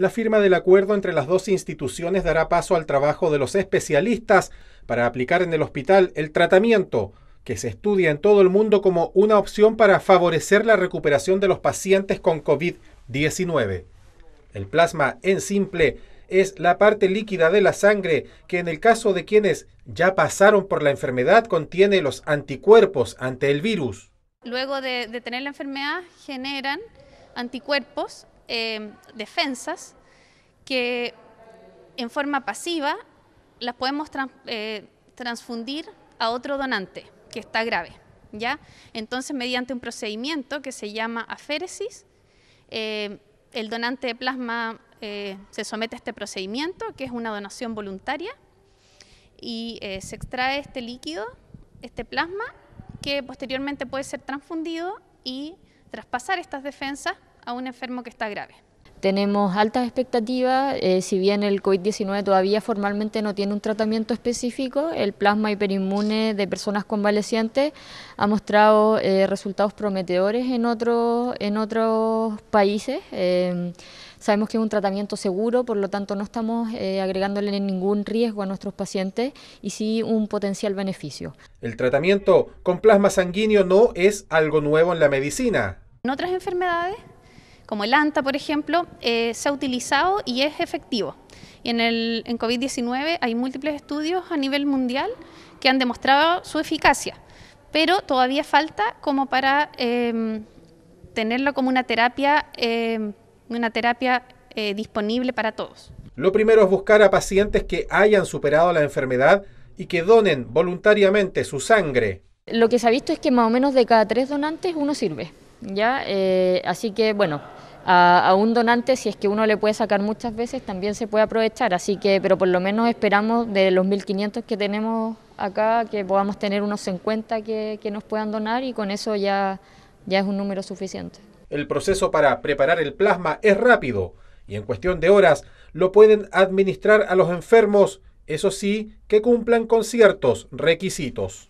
La firma del acuerdo entre las dos instituciones dará paso al trabajo de los especialistas para aplicar en el hospital el tratamiento que se estudia en todo el mundo como una opción para favorecer la recuperación de los pacientes con COVID-19. El plasma en simple es la parte líquida de la sangre que en el caso de quienes ya pasaron por la enfermedad contiene los anticuerpos ante el virus. Luego de, de tener la enfermedad generan anticuerpos Em, defensas que en forma pasiva las podemos eh, transfundir a otro donante que está grave. ¿ya? Entonces, mediante un procedimiento que se llama aféresis, em, el donante de plasma eh, se somete a este procedimiento, que es una donación voluntaria, y eh, se extrae este líquido, este plasma, que posteriormente puede ser transfundido y traspasar estas defensas a un enfermo que está grave. Tenemos altas expectativas, eh, si bien el COVID-19 todavía formalmente no tiene un tratamiento específico, el plasma hiperinmune de personas convalecientes ha mostrado eh, resultados prometedores en, otros en otros países. Eh, sabemos que es un tratamiento seguro, por lo tanto no estamos agregándole ningún riesgo a nuestros pacientes y sí un potencial beneficio. El tratamiento con plasma sanguíneo no es algo nuevo en la medicina. En otras enfermedades como el ANTA, por ejemplo, eh, se ha utilizado y es efectivo. Y en, el, en COVID-19 hay múltiples estudios a nivel mundial que han demostrado su eficacia, pero todavía falta como para em, tenerlo como una terapia, em, una terapia eh, disponible para todos. Lo primero es buscar a pacientes que hayan superado la enfermedad y que donen voluntariamente su sangre. Lo que se ha visto es que más o menos de cada tres donantes uno sirve. ¿ya? Eh, así que bueno, a, un donante, si es que uno le puede sacar muchas veces, también se puede aprovechar. Así que, pero por lo menos esperamos de los 1.500 que tenemos acá, que podamos tener unos 50 que, que nos puedan donar y con eso ya, ya es un número suficiente. El proceso para preparar el plasma es rápido y en cuestión de horas lo pueden administrar a los enfermos, eso sí, que cumplan con ciertos requisitos.